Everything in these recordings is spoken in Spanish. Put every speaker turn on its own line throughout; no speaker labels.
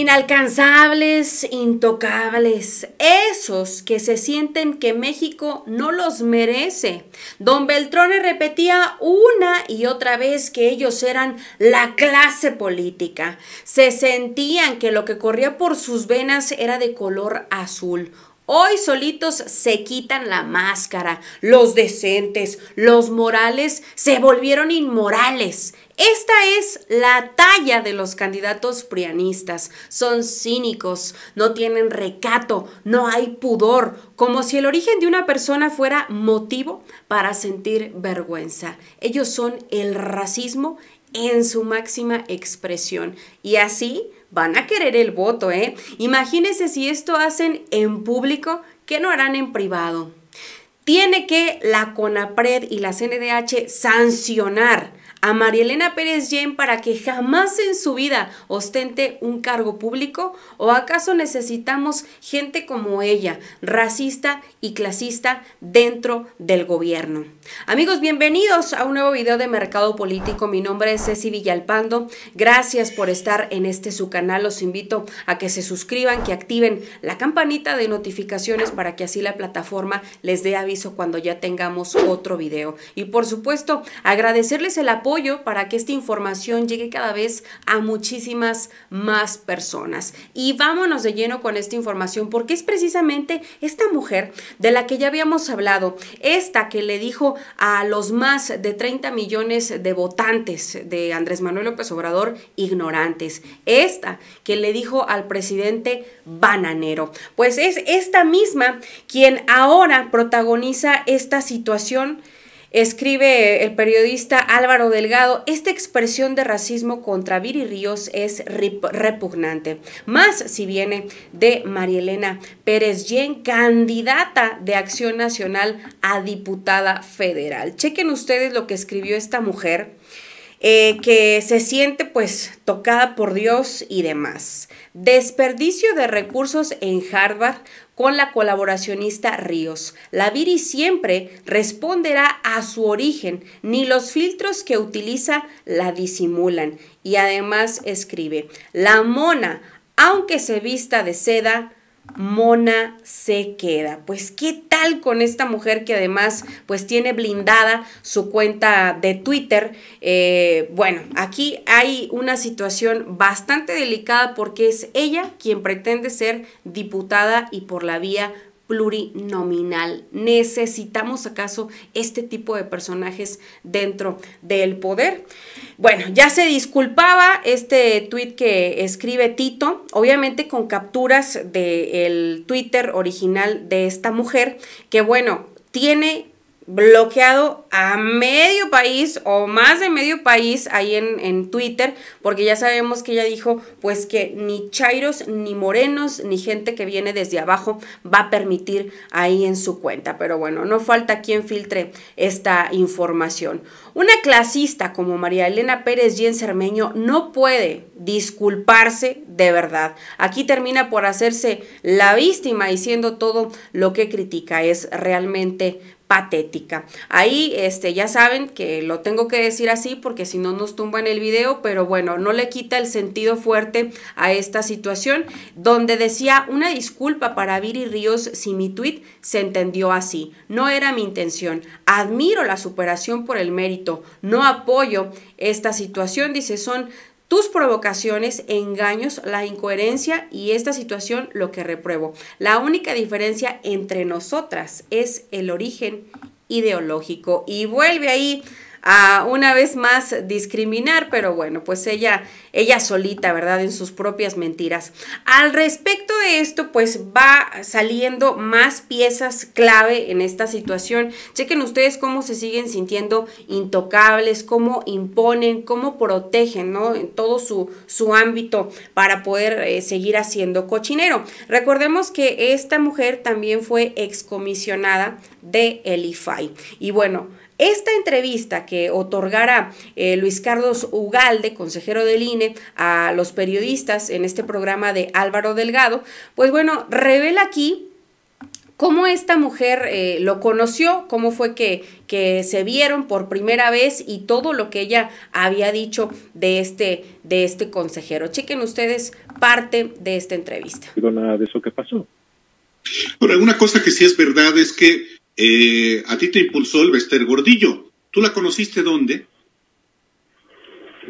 Inalcanzables, intocables, esos que se sienten que México no los merece. Don Beltrone repetía una y otra vez que ellos eran la clase política. Se sentían que lo que corría por sus venas era de color azul Hoy solitos se quitan la máscara. Los decentes, los morales se volvieron inmorales. Esta es la talla de los candidatos prianistas. Son cínicos, no tienen recato, no hay pudor, como si el origen de una persona fuera motivo para sentir vergüenza. Ellos son el racismo en su máxima expresión. Y así van a querer el voto, ¿eh? Imagínense si esto hacen en público, ¿qué no harán en privado? Tiene que la CONAPRED y la CNDH sancionar a Marielena Pérez Yen para que jamás en su vida ostente un cargo público? ¿O acaso necesitamos gente como ella, racista y clasista dentro del gobierno? Amigos, bienvenidos a un nuevo video de Mercado Político. Mi nombre es Ceci Villalpando. Gracias por estar en este su canal. Los invito a que se suscriban, que activen la campanita de notificaciones para que así la plataforma les dé aviso cuando ya tengamos otro video. Y por supuesto, agradecerles el apoyo para que esta información llegue cada vez a muchísimas más personas. Y vámonos de lleno con esta información porque es precisamente esta mujer de la que ya habíamos hablado, esta que le dijo a los más de 30 millones de votantes de Andrés Manuel López Obrador ignorantes, esta que le dijo al presidente bananero. Pues es esta misma quien ahora protagoniza esta situación Escribe el periodista Álvaro Delgado, esta expresión de racismo contra Viri Ríos es repugnante, más si viene de Marielena Pérez Yen, candidata de Acción Nacional a diputada federal. Chequen ustedes lo que escribió esta mujer. Eh, que se siente pues tocada por Dios y demás. Desperdicio de recursos en Harvard con la colaboracionista Ríos. La Viri siempre responderá a su origen, ni los filtros que utiliza la disimulan. Y además escribe, la mona, aunque se vista de seda, Mona se queda. Pues qué tal con esta mujer que además pues tiene blindada su cuenta de Twitter. Eh, bueno, aquí hay una situación bastante delicada porque es ella quien pretende ser diputada y por la vía plurinominal. ¿Necesitamos acaso este tipo de personajes dentro del poder? Bueno, ya se disculpaba este tweet que escribe Tito, obviamente con capturas del Twitter original de esta mujer, que bueno, tiene bloqueado a medio país o más de medio país ahí en, Twitter, porque ya sabemos que ella dijo pues que ni Chairos, ni Morenos, ni gente que viene desde abajo va a permitir ahí en su cuenta. Pero bueno, no falta quien filtre esta información. Una clasista como María Elena Pérez en Cermeño no puede disculparse de verdad. Aquí termina por hacerse la víctima diciendo todo lo que critica. Es realmente patética. Ahí, este, ya saben que lo tengo que decir así porque si no nos tumba en el video, pero bueno, no le quita el sentido fuerte a esta situación, donde decía una disculpa para Viri Ríos si mi tweet se entendió así. No era mi intención. Admiro la superación por el mérito. No apoyo esta situación. Dice, son tus provocaciones, engaños, la incoherencia y esta situación lo que repruebo. La única diferencia entre nosotras es el origen ideológico. Y vuelve ahí a una vez más discriminar, pero bueno, pues ella, ella solita, ¿verdad? En sus propias mentiras. Al respecto de esto, pues va saliendo más piezas clave en esta situación. Chequen ustedes cómo se siguen sintiendo intocables, cómo imponen, cómo protegen, ¿no? En todo su, su ámbito para poder eh, seguir haciendo cochinero. Recordemos que esta mujer también fue excomisionada de Elifai. Y bueno, esta entrevista que otorgará eh, Luis Carlos Ugalde, consejero del INE, a los periodistas en este programa de Álvaro Delgado, pues bueno, revela aquí cómo esta mujer eh, lo conoció, cómo fue que, se vieron por primera vez y todo lo que ella había dicho de este, de este consejero. Chequen ustedes parte de esta entrevista. No nada de eso que pasó. Pero una cosa que sí es verdad es que eh, a ti te impulsó el Bester Gordillo. ¿Tú la conociste dónde?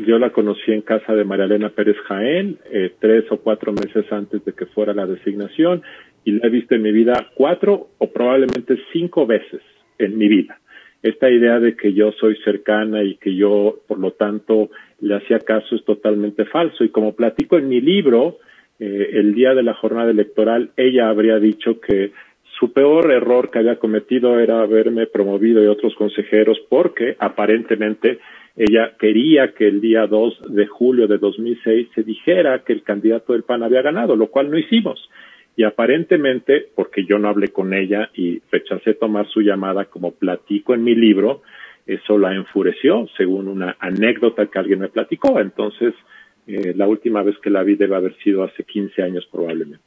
Yo la conocí en casa de María Elena Pérez Jaén, eh, tres o cuatro meses antes de que fuera la designación, y la he visto en mi vida cuatro o probablemente cinco veces en mi vida. Esta idea de que yo soy cercana y que yo, por lo tanto, le hacía caso es totalmente falso. Y como platico en mi libro, eh, el día de la jornada electoral, ella habría dicho que su peor error que había cometido era haberme promovido y otros consejeros porque aparentemente ella quería que el día 2 de julio de 2006 se dijera que el candidato del PAN había ganado, lo cual no hicimos. Y aparentemente, porque yo no hablé con ella y rechacé tomar su llamada como platico en mi libro, eso la enfureció, según una anécdota que alguien me platicó. Entonces, eh, la última vez que la vi debe haber sido hace 15 años probablemente.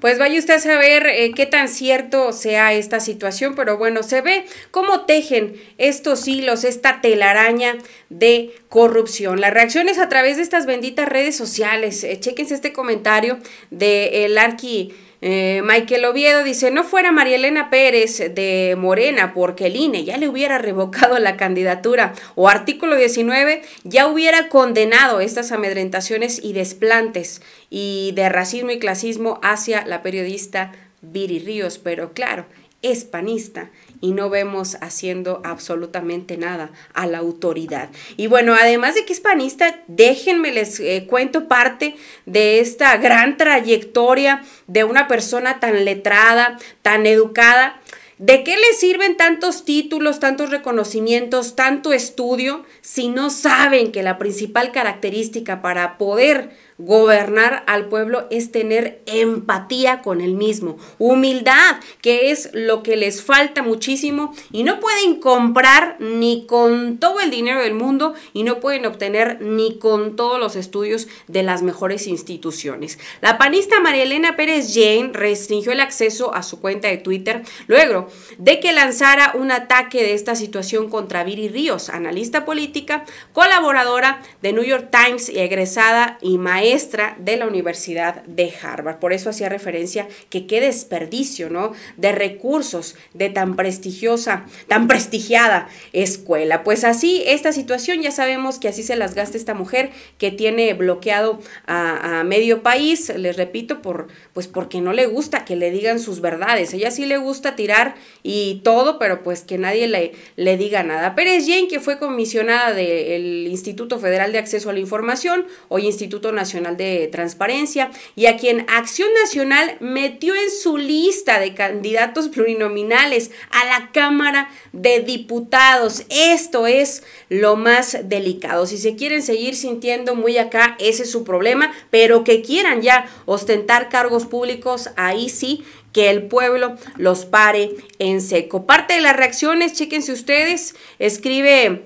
Pues vaya usted a saber eh, qué tan cierto sea esta situación, pero bueno, se ve cómo tejen estos hilos, esta telaraña de corrupción. Las reacciones a través de estas benditas redes sociales. Eh, este comentario de eh, el Arqui eh, Michael Oviedo dice, no fuera María Elena Pérez de Morena porque el INE ya le hubiera revocado la candidatura o artículo 19 ya hubiera condenado estas amedrentaciones y desplantes y de racismo y clasismo hacia la periodista Viri Ríos, pero claro, es panista y no vemos haciendo absolutamente nada a la autoridad. Y bueno, además de que es panista, déjenme les eh, cuento parte de esta gran trayectoria de una persona tan letrada, tan educada ¿De qué les sirven tantos títulos, tantos reconocimientos, tanto estudio si no saben que la principal característica para poder gobernar al pueblo es tener empatía con el mismo, humildad, que es lo que les falta muchísimo y no pueden comprar ni con todo el dinero del mundo y no pueden obtener ni con todos los estudios de las mejores instituciones. La panista María Elena Pérez Jane restringió el acceso a su cuenta de Twitter luego de que lanzara un ataque de esta situación contra Viri Ríos, analista política, colaboradora de New York Times y egresada y maestra de la Universidad de Harvard. Por eso hacía referencia que qué desperdicio, ¿no? De recursos de tan prestigiosa, tan prestigiada escuela. Pues así, esta situación ya sabemos que así se las gasta esta mujer que tiene bloqueado a, medio país, les repito, por, pues porque no le gusta que le digan sus verdades. Ella sí le gusta tirar y todo, pero pues que nadie le, diga nada. Pérez Jane, que fue comisionada del Instituto Federal de Acceso a la Información, hoy Instituto Nacional de Transparencia, y a quien Acción Nacional metió en su lista de candidatos plurinominales a la Cámara de Diputados. Esto es lo más delicado. Si se quieren seguir sintiendo muy acá, ese es su problema, pero que quieran ya ostentar cargos públicos, ahí sí que el pueblo los pare en seco. Parte de las reacciones, chéquense ustedes, escribe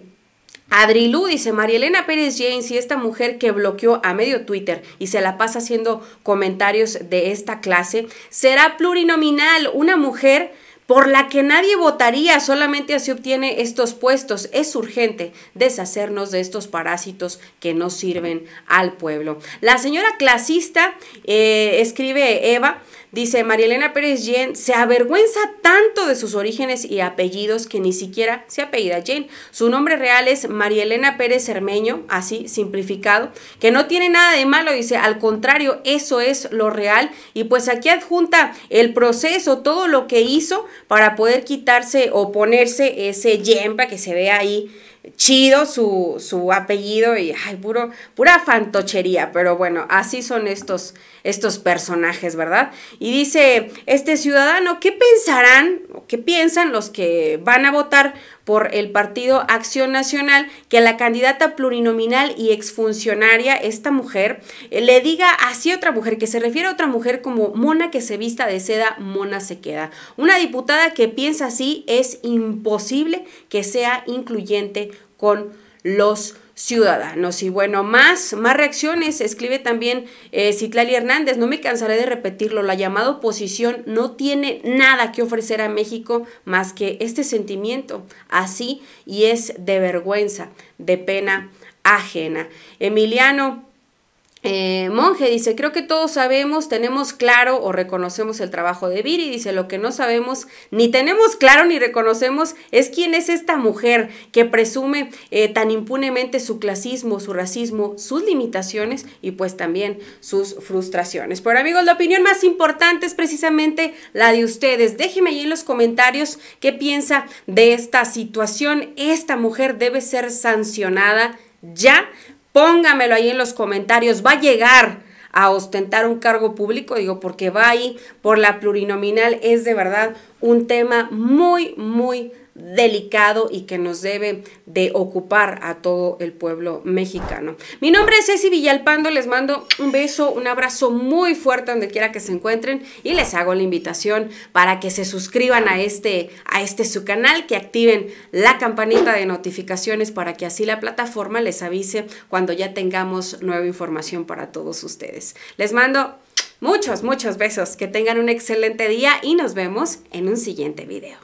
Adrilú dice, María Elena Pérez James y esta mujer que bloqueó a medio Twitter y se la pasa haciendo comentarios de esta clase, será plurinominal, una mujer por la que nadie votaría, solamente así obtiene estos puestos. Es urgente deshacernos de estos parásitos que no sirven al pueblo. La señora clasista, eh, escribe Eva, Dice María Elena Pérez Jen, se avergüenza tanto de sus orígenes y apellidos que ni siquiera se apellida Jen. Su nombre real es María Elena Pérez Cermeño, así simplificado, que no tiene nada de malo, dice, al contrario, eso es lo real. Y pues aquí adjunta el proceso, todo lo que hizo para poder quitarse o ponerse ese Jen para que se vea ahí chido su, su apellido y ay, puro, pura fantochería, pero bueno, así son estos estos personajes, ¿verdad? Y dice este ciudadano, ¿qué pensarán qué piensan los que van a votar por el partido Acción Nacional que la candidata plurinominal y exfuncionaria, esta mujer, eh, le diga así a otra mujer, que se refiere a otra mujer como mona que se vista de seda, mona se queda. Una diputada que piensa así es imposible que sea incluyente con los ciudadanos. Y bueno, más, más reacciones. Escribe también eh, Citlali Hernández, no me cansaré de repetirlo, la llamada oposición no tiene nada que ofrecer a México más que este sentimiento, así, y es de vergüenza, de pena ajena. Emiliano, eh, Monje dice, creo que todos sabemos, tenemos claro o reconocemos el trabajo de Viri. Dice, lo que no sabemos, ni tenemos claro ni reconocemos es quién es esta mujer que presume eh, tan impunemente su clasismo, su racismo, sus limitaciones y pues también sus frustraciones. Pero amigos, la opinión más importante es precisamente la de ustedes. Déjenme ahí en los comentarios qué piensa de esta situación. Esta mujer debe ser sancionada ya Póngamelo ahí en los comentarios. Va a llegar a ostentar un cargo público, digo, porque va ahí por la plurinominal. Es de verdad un tema muy, muy delicado y que nos debe de ocupar a todo el pueblo mexicano. Mi nombre es Ceci Villalpando, les mando un beso, un abrazo muy fuerte donde quiera que se encuentren y les hago la invitación para que se suscriban a este, a este su canal, que activen la campanita de notificaciones para que así la plataforma les avise cuando ya tengamos nueva información para todos ustedes. Les mando muchos, muchos besos, que tengan un excelente día y nos vemos en un siguiente video.